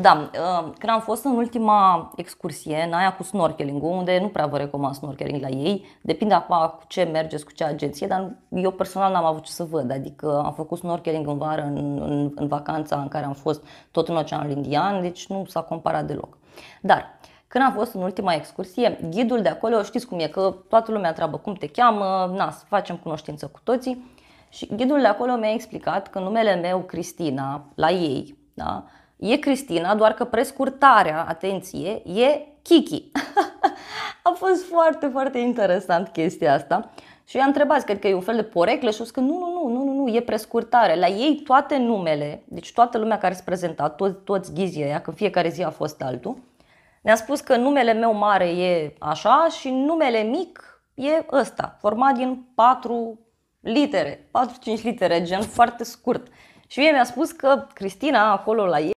Da, uh, când am fost în ultima excursie, în aia cu snorkeling unde nu prea vă recomand snorkeling la ei, depinde acum cu ce mergeți, cu ce agenție, dar eu personal n-am avut ce să văd. Adică am făcut snorkeling în vară, în, în, în vacanța în care am fost tot în Oceanul Indian, deci nu s-a comparat deloc. Dar când am fost în ultima excursie, ghidul de acolo, știți cum e, că toată lumea întreabă cum te cheamă, na, să facem cunoștință cu toții. Și ghidul de acolo mi-a explicat că numele meu, Cristina, la ei, da, e Cristina, doar că prescurtarea, atenție, e Kiki. a fost foarte, foarte interesant chestia asta. Și i-a întrebat, cred că e un fel de poreclă și au că nu, nu, nu, nu, nu, nu. e prescurtare. La ei toate numele, deci toată lumea care s-a prezentat, toți, toți ghizii aia, că fiecare zi a fost altul, ne-a spus că numele meu mare e așa și numele mic e ăsta, format din patru litere, 4-5 litere, gen foarte scurt. Și mie mi-a spus că Cristina acolo la ei